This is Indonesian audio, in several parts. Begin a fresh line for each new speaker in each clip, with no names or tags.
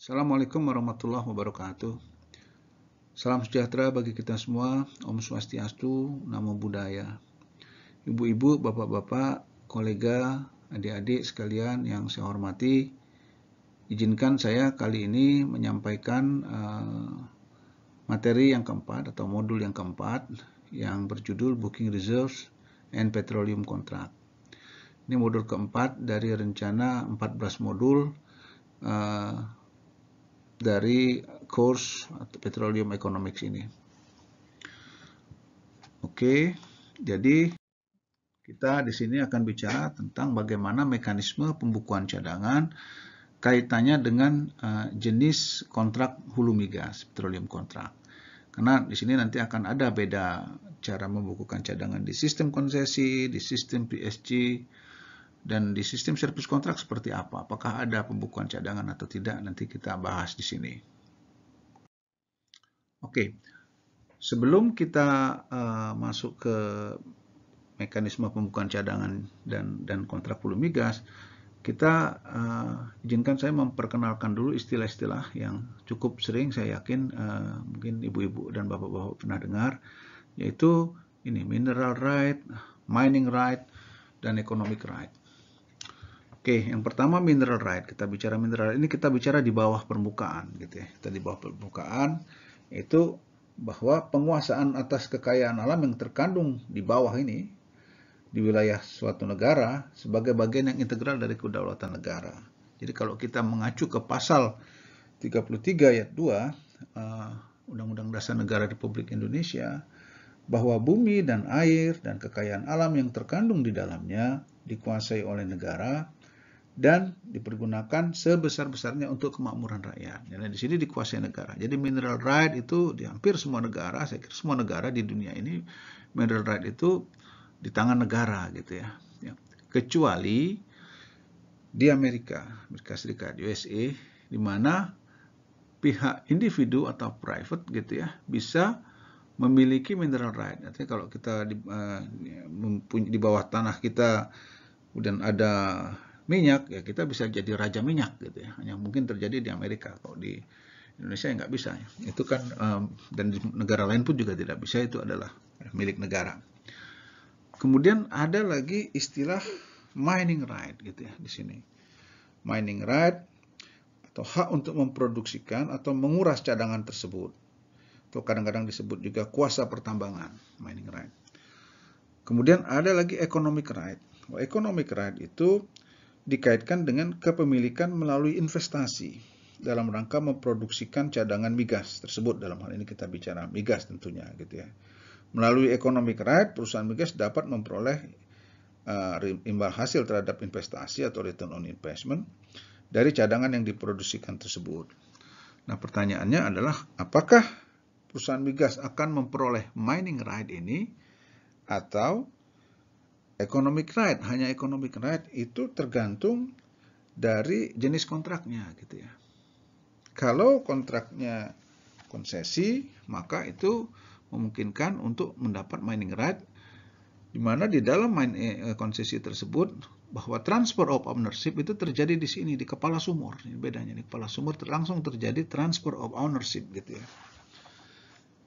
Assalamualaikum warahmatullahi wabarakatuh. Salam sejahtera bagi kita semua, Om Swastiastu, Namo Buddhaya. Ibu-ibu, bapak-bapak, kolega, adik-adik sekalian yang saya hormati, izinkan saya kali ini menyampaikan eh, materi yang keempat atau modul yang keempat yang berjudul Booking Reserves and Petroleum Contract. Ini modul keempat dari rencana 14 modul eh, dari course petroleum economics ini. Oke, jadi kita di sini akan bicara tentang bagaimana mekanisme pembukuan cadangan kaitannya dengan eh, jenis kontrak hulu migas, petroleum kontrak. Karena di sini nanti akan ada beda cara membukukan cadangan di sistem konsesi, di sistem PSG, dan di sistem service kontrak seperti apa? Apakah ada pembukuan cadangan atau tidak? Nanti kita bahas di sini. Oke, sebelum kita uh, masuk ke mekanisme pembukaan cadangan dan dan kontrak volume migas, kita uh, izinkan saya memperkenalkan dulu istilah-istilah yang cukup sering saya yakin uh, mungkin ibu-ibu dan bapak-bapak pernah dengar, yaitu ini mineral right, mining right, dan economic right. Oke, yang pertama mineral right. Kita bicara mineral ini kita bicara di bawah permukaan gitu ya. Kita di bawah permukaan itu bahwa penguasaan atas kekayaan alam yang terkandung di bawah ini di wilayah suatu negara sebagai bagian yang integral dari kedaulatan negara. Jadi kalau kita mengacu ke pasal 33 ayat 2 undang eh, Undang-Undang Dasar Negara Republik Indonesia bahwa bumi dan air dan kekayaan alam yang terkandung di dalamnya dikuasai oleh negara dan dipergunakan sebesar-besarnya untuk kemakmuran rakyat. Jadi di sini dikuasai negara. Jadi mineral right itu di hampir semua negara, saya kira semua negara di dunia ini mineral right itu di tangan negara gitu ya. ya. Kecuali di Amerika, Amerika Serikat, USA, di mana pihak individu atau private gitu ya bisa memiliki mineral right. Artinya kalau kita di, uh, di bawah tanah kita kemudian ada minyak ya kita bisa jadi raja minyak gitu ya hanya mungkin terjadi di Amerika kalau di Indonesia ya nggak bisa ya. itu kan um, dan di negara lain pun juga tidak bisa itu adalah milik negara kemudian ada lagi istilah mining right gitu ya di sini mining right atau hak untuk memproduksikan atau menguras cadangan tersebut atau kadang-kadang disebut juga kuasa pertambangan mining right kemudian ada lagi economic right economic right itu dikaitkan dengan kepemilikan melalui investasi dalam rangka memproduksikan cadangan migas tersebut dalam hal ini kita bicara migas tentunya gitu ya melalui economic right perusahaan migas dapat memperoleh uh, imbal hasil terhadap investasi atau return on investment dari cadangan yang diproduksikan tersebut nah pertanyaannya adalah apakah perusahaan migas akan memperoleh mining right ini atau Economic right, hanya economic right itu tergantung dari jenis kontraknya gitu ya. Kalau kontraknya konsesi, maka itu memungkinkan untuk mendapat mining right di mana di dalam eh, eh, konsesi tersebut bahwa transfer of ownership itu terjadi di sini di kepala sumur. Ini bedanya di kepala sumur langsung terjadi transfer of ownership gitu ya.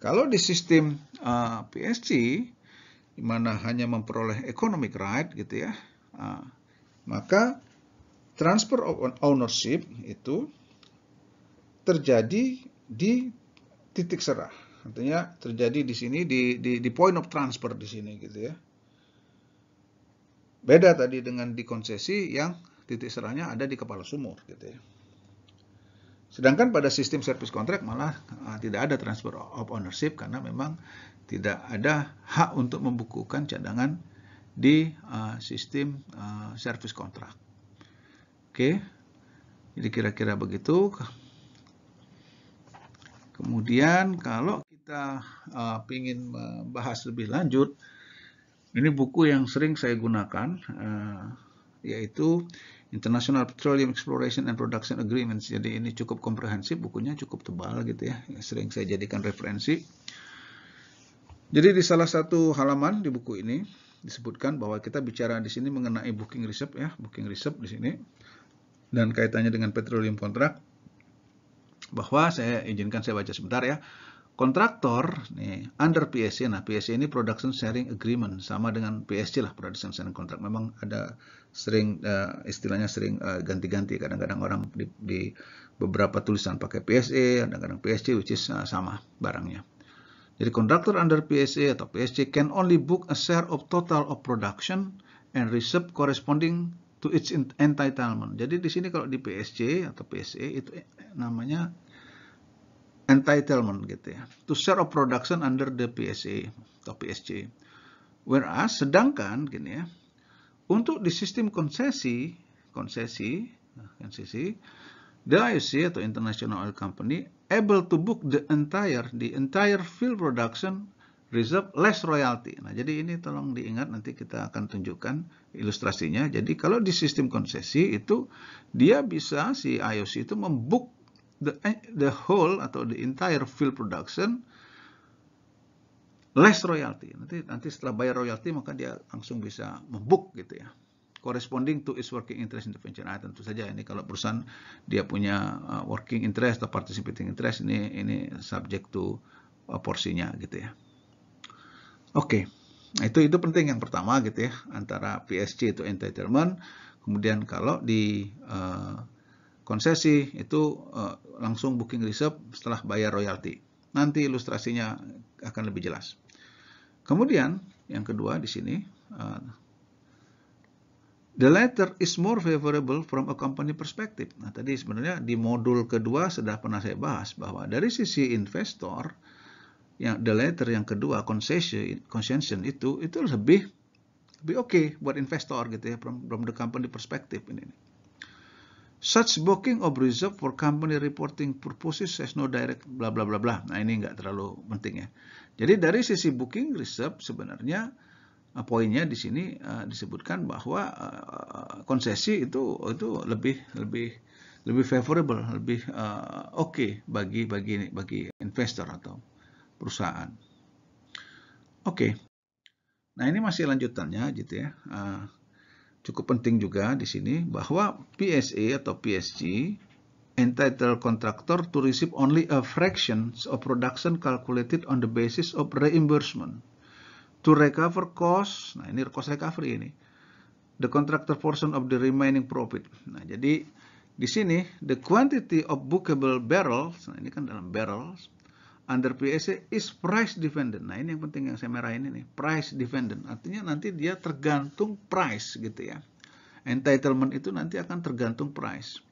Kalau di sistem uh, eh, PSC di mana hanya memperoleh economic right gitu ya. Nah, maka transfer of ownership itu terjadi di titik serah. Artinya terjadi di sini di, di di point of transfer di sini gitu ya. Beda tadi dengan di konsesi yang titik serahnya ada di kepala sumur gitu ya. Sedangkan pada sistem service contract malah uh, tidak ada transfer of ownership karena memang tidak ada hak untuk membukukan cadangan di uh, sistem uh, service contract. Oke, okay. jadi kira-kira begitu. Kemudian kalau kita uh, ingin membahas lebih lanjut, ini buku yang sering saya gunakan, uh, yaitu International Petroleum Exploration and Production Agreements. Jadi ini cukup komprehensif, bukunya cukup tebal gitu ya. Sering saya jadikan referensi. Jadi di salah satu halaman di buku ini disebutkan bahwa kita bicara di sini mengenai booking reserve ya, booking reserve di sini dan kaitannya dengan petroleum kontrak bahwa saya izinkan saya baca sebentar ya kontraktor nih under PSC nah PSC ini production sharing agreement sama dengan PSC lah production sharing contract memang ada sering uh, istilahnya sering eh, ganti-ganti uh, kadang-kadang orang di, di beberapa tulisan pakai PSE kadang-kadang PSC which is uh, sama barangnya jadi kontraktor under PSA e atau PSC can only book a share of total of production and receive corresponding to its entitlement. Jadi di sini kalau di PSC atau PSE itu namanya entitlement gitu ya. To share of production under the PSA atau PSC. Whereas sedangkan gini ya, untuk di sistem konsesi, konsesi, nah, konsesi, the IOC atau International Oil Company able to book the entire the entire field production reserve less royalty. Nah, jadi ini tolong diingat nanti kita akan tunjukkan ilustrasinya. Jadi kalau di sistem konsesi itu dia bisa si IOC itu membuk the, eh, the whole atau the entire field production less royalty. Nanti nanti setelah bayar royalty maka dia langsung bisa membuk gitu ya. Corresponding to its working interest in the venture. Nah, tentu saja ini kalau perusahaan dia punya uh, working interest atau participating interest ini ini subject to uh, porsinya gitu ya. Oke. Okay. Nah, itu itu penting yang pertama gitu ya antara PSC itu entitlement. Kemudian kalau di uh, konsesi itu uh, langsung booking reserve setelah bayar royalti. Nanti ilustrasinya akan lebih jelas. Kemudian yang kedua di sini uh, the latter is more favorable from a company perspective. Nah, tadi sebenarnya di modul kedua sudah pernah saya bahas bahwa dari sisi investor yang the latter yang kedua concession concession itu itu lebih lebih oke okay buat investor gitu ya from, from the company perspective ini. ini. Such booking of reserve for company reporting purposes has no direct bla bla bla bla. Nah ini nggak terlalu penting ya. Jadi dari sisi booking reserve sebenarnya eh, poinnya di sini uh, disebutkan bahwa uh, konsesi itu itu lebih lebih lebih favorable, lebih uh, oke okay bagi bagi bagi investor atau perusahaan. Oke. Okay. Nah, ini masih lanjutannya gitu ya. Uh, cukup penting juga di sini bahwa PSA atau PSG entitled contractor to receive only a fraction of production calculated on the basis of reimbursement to recover cost. Nah, ini cost recovery ini. The contractor portion of the remaining profit. Nah, jadi di sini the quantity of bookable barrels, nah ini kan dalam barrels under PSC e is price dependent. Nah ini yang penting yang saya merahin ini, price dependent. Artinya nanti dia tergantung price gitu ya. Entitlement itu nanti akan tergantung price.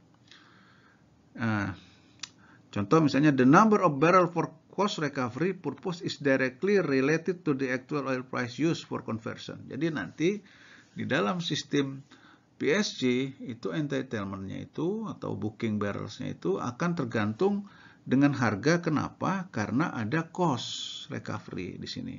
Nah, contoh misalnya the number of barrel for cost recovery purpose is directly related to the actual oil price used for conversion. Jadi nanti di dalam sistem PSG itu entitlementnya itu atau booking barrelsnya itu akan tergantung dengan harga kenapa? Karena ada cost recovery di sini.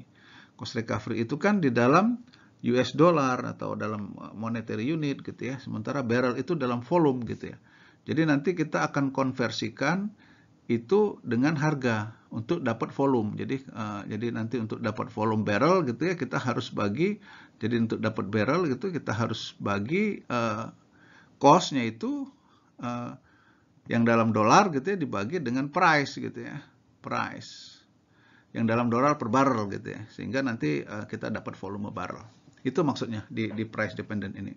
Cost recovery itu kan di dalam US dollar atau dalam monetary unit gitu ya. Sementara barrel itu dalam volume gitu ya. Jadi nanti kita akan konversikan itu dengan harga untuk dapat volume. Jadi uh, jadi nanti untuk dapat volume barrel gitu ya kita harus bagi jadi untuk dapat barrel gitu kita harus bagi uh, costnya itu uh, yang dalam dolar gitu ya dibagi dengan price gitu ya price yang dalam dolar per barrel gitu ya sehingga nanti uh, kita dapat volume barrel itu maksudnya di, di price dependent ini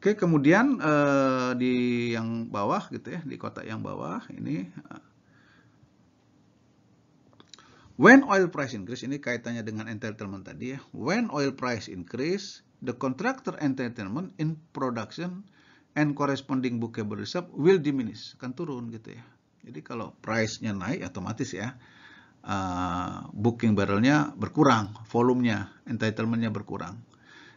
oke kemudian uh, di yang bawah gitu ya di kotak yang bawah ini uh, when oil price increase ini kaitannya dengan entertainment tadi ya when oil price increase the contractor entertainment in production and corresponding bookable reserve will diminish, akan turun gitu ya. Jadi kalau price-nya naik otomatis ya uh, booking barrelnya berkurang, volumenya, entitlementnya berkurang.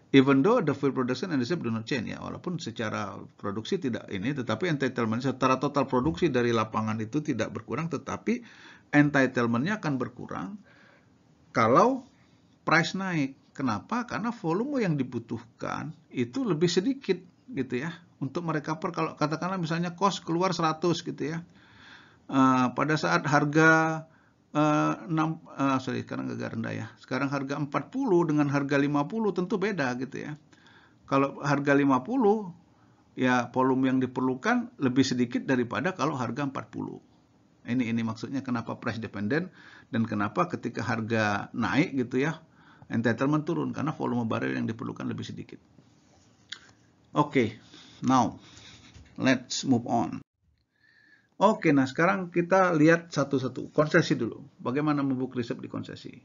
Even though the fuel production and reserve do not change ya, walaupun secara produksi tidak ini, tetapi entitlement secara total produksi dari lapangan itu tidak berkurang, tetapi entitlementnya akan berkurang kalau price naik. Kenapa? Karena volume yang dibutuhkan itu lebih sedikit gitu ya untuk merecover kalau katakanlah misalnya kos keluar 100 gitu ya uh, pada saat harga uh, 6 uh, sorry sekarang agak rendah ya sekarang harga 40 dengan harga 50 tentu beda gitu ya kalau harga 50 ya volume yang diperlukan lebih sedikit daripada kalau harga 40 ini ini maksudnya kenapa price dependent dan kenapa ketika harga naik gitu ya entitlement turun karena volume barrel yang diperlukan lebih sedikit Oke, okay, now let's move on. Oke, okay, nah sekarang kita lihat satu-satu. Konsesi dulu. Bagaimana membuka resep di konsesi?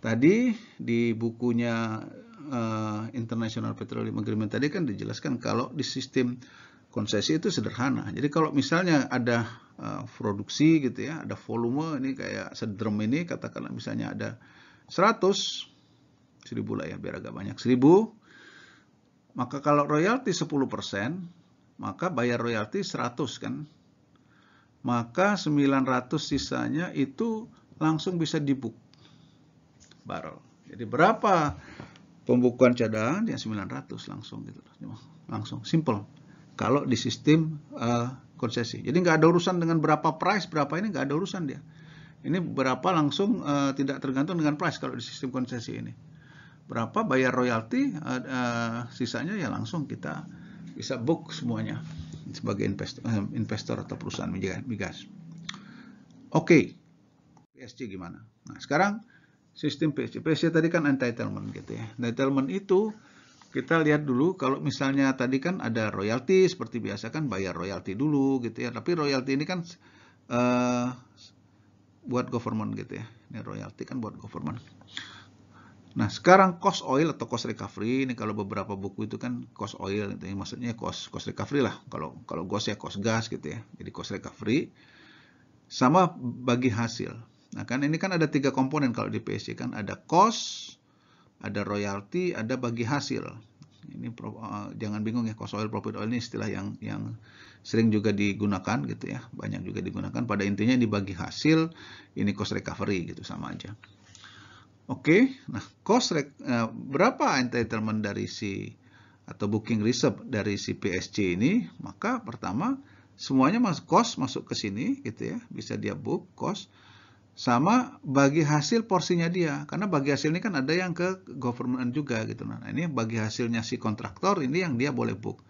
Tadi di bukunya uh, International Petroleum Agreement tadi kan dijelaskan kalau di sistem konsesi itu sederhana. Jadi kalau misalnya ada uh, produksi gitu ya, ada volume ini kayak sedrum ini katakanlah misalnya ada 100 1000 lah ya biar agak banyak 1000 maka kalau royalti 10%, maka bayar royalti 100 kan. Maka 900 sisanya itu langsung bisa dibuk barrel. Jadi berapa pembukuan cadangan ya 900 langsung gitu Langsung simple. Kalau di sistem uh, konsesi. Jadi nggak ada urusan dengan berapa price, berapa ini nggak ada urusan dia. Ini berapa langsung uh, tidak tergantung dengan price kalau di sistem konsesi ini berapa bayar royalti uh, uh, sisanya ya langsung kita bisa book semuanya sebagai investor, uh, eh, investor atau perusahaan migas. Oke, okay. PSC gimana? Nah sekarang sistem PSC PSC tadi kan entitlement gitu ya. Entitlement itu kita lihat dulu kalau misalnya tadi kan ada royalti seperti biasa kan bayar royalti dulu gitu ya. Tapi royalti ini kan uh, buat government gitu ya. Ini royalti kan buat government. Nah, sekarang cost oil atau cost recovery ini kalau beberapa buku itu kan cost oil itu ya. maksudnya cost cost recovery lah. Kalau kalau gas ya cost gas gitu ya. Jadi cost recovery sama bagi hasil. Nah, kan ini kan ada tiga komponen kalau di PSC kan ada cost, ada royalty, ada bagi hasil. Ini uh, jangan bingung ya cost oil profit oil ini istilah yang yang sering juga digunakan gitu ya. Banyak juga digunakan pada intinya ini bagi hasil, ini cost recovery gitu sama aja. Oke, okay? nah cost nah, berapa entitlement dari si atau booking reserve dari si PSC ini? Maka pertama semuanya masuk cost masuk ke sini gitu ya, bisa dia book cost sama bagi hasil porsinya dia karena bagi hasil ini kan ada yang ke government juga gitu nah ini bagi hasilnya si kontraktor ini yang dia boleh book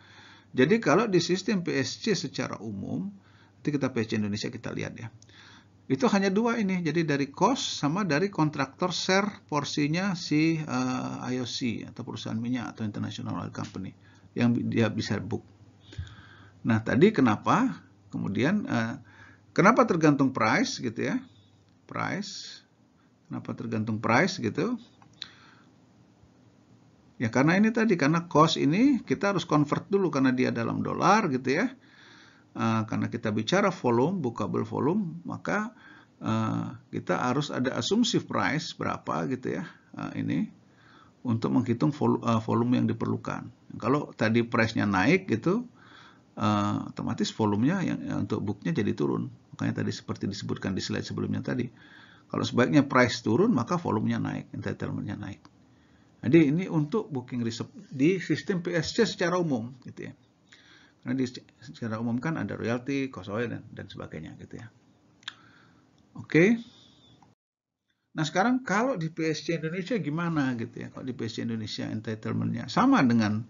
jadi kalau di sistem PSC secara umum nanti kita PSC Indonesia kita lihat ya itu hanya dua ini jadi dari cost sama dari kontraktor share porsinya si uh, eh, IOC atau perusahaan minyak atau international oil company yang dia bisa book nah tadi kenapa kemudian uh, kenapa tergantung price gitu ya price kenapa tergantung price gitu ya karena ini tadi karena cost ini kita harus convert dulu karena dia dalam dolar gitu ya Ah, karena kita bicara volume, bookable volume, maka uh, kita harus ada asumsi price berapa gitu ya uh, ini untuk menghitung vol uh, volume yang diperlukan. Kalau tadi price-nya naik gitu, uh, otomatis volumenya yang, yang untuk booknya jadi turun. Makanya tadi seperti disebutkan di slide sebelumnya tadi, kalau sebaiknya price turun maka volumenya naik, entitlement-nya naik. Jadi ini untuk booking reserve di sistem PSC secara umum gitu ya. Nah, di secara umum kan ada royalti, kosoe dan, dan sebagainya gitu ya. Oke. Nah sekarang kalau di PSC Indonesia gimana gitu ya? Kalau di PSC Indonesia entitlementnya sama dengan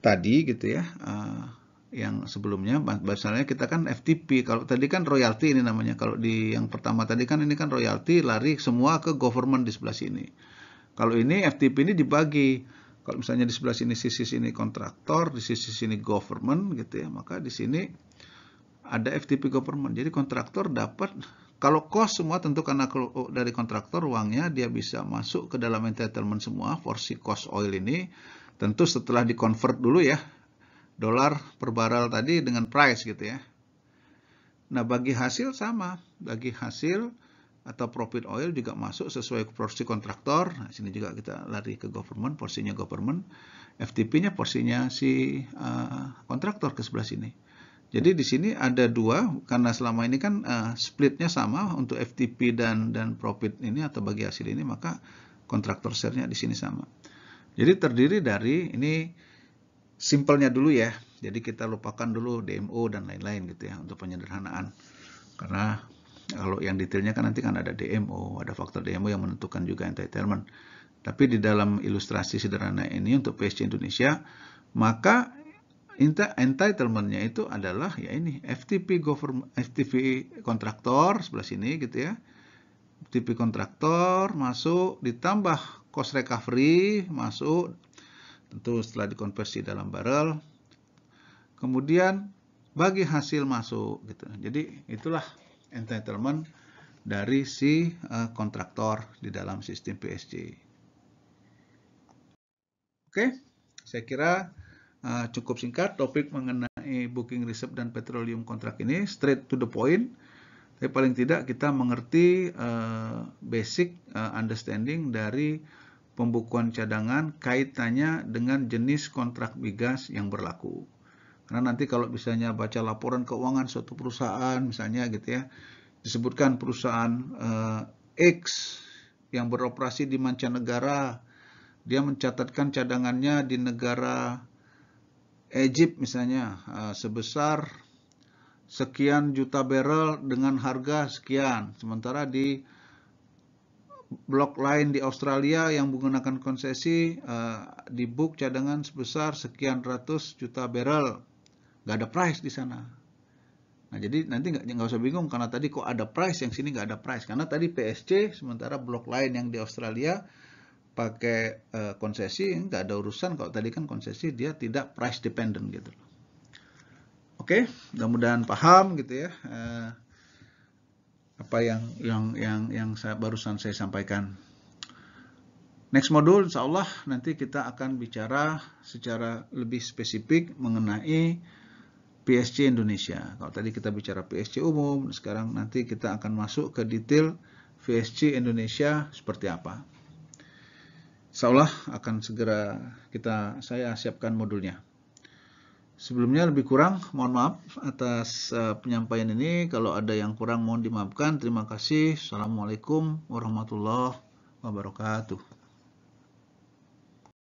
tadi gitu ya, uh, yang sebelumnya misalnya kita kan FTP. Kalau tadi kan royalti ini namanya. Kalau di yang pertama tadi kan ini kan royalti lari semua ke government di sebelah sini. Kalau ini FTP ini dibagi kalau misalnya di sebelah sini sisi sini kontraktor, di sisi sini government gitu ya, maka di sini ada FTP government. Jadi kontraktor dapat kalau cost semua tentu karena dari kontraktor uangnya dia bisa masuk ke dalam entitlement semua si cost oil ini tentu setelah di convert dulu ya dolar per barrel tadi dengan price gitu ya. Nah, bagi hasil sama, bagi hasil atau profit oil juga masuk sesuai porsi kontraktor. Nah, sini juga kita lari ke government, porsinya government. FTP-nya porsinya si uh, kontraktor ke sebelah sini. Jadi di sini ada dua karena selama ini kan uh, split-nya sama untuk FTP dan dan profit ini atau bagi hasil ini maka kontraktor share-nya di sini sama. Jadi terdiri dari ini simpelnya dulu ya. Jadi kita lupakan dulu DMO dan lain-lain gitu ya untuk penyederhanaan karena kalau yang detailnya kan nanti kan ada DMO, ada faktor DMO yang menentukan juga entitlement. Tapi di dalam ilustrasi sederhana ini untuk PSC Indonesia, maka entitlementnya itu adalah ya ini FTP government FTP kontraktor sebelah sini gitu ya. FTP kontraktor masuk ditambah cost recovery masuk tentu setelah dikonversi dalam barrel. Kemudian bagi hasil masuk gitu. Jadi itulah entitlement dari si eh, kontraktor di dalam sistem PSG. Oke, saya kira eh, cukup singkat topik mengenai booking reserve dan petroleum kontrak ini straight to the point. Tapi paling tidak kita mengerti eh, basic understanding dari pembukuan cadangan kaitannya dengan jenis kontrak migas yang berlaku. Karena nanti kalau misalnya baca laporan keuangan suatu perusahaan misalnya gitu ya, disebutkan perusahaan uh, X yang beroperasi di mancanegara, dia mencatatkan cadangannya di negara Egypt misalnya uh, sebesar sekian juta barrel dengan harga sekian. Sementara di blok lain di Australia yang menggunakan konsesi uh, di book cadangan sebesar sekian ratus juta barrel nggak ada price di sana. Nah jadi nanti nggak usah bingung karena tadi kok ada price yang sini nggak ada price karena tadi PSC sementara blok lain yang di Australia pakai e, konsesi nggak ada urusan kalau tadi kan konsesi dia tidak price dependent gitu Oke, mudah-mudahan paham gitu ya e, apa yang yang yang yang saya, barusan saya sampaikan. Next modul, insya Allah nanti kita akan bicara secara lebih spesifik mengenai PSC Indonesia. Kalau tadi kita bicara PSC umum, sekarang nanti kita akan masuk ke detail PSG Indonesia seperti apa. Seolah akan segera kita saya siapkan modulnya. Sebelumnya lebih kurang mohon maaf atas e, penyampaian ini. Kalau ada yang kurang mohon dimaafkan. Terima kasih. Assalamualaikum warahmatullahi wabarakatuh.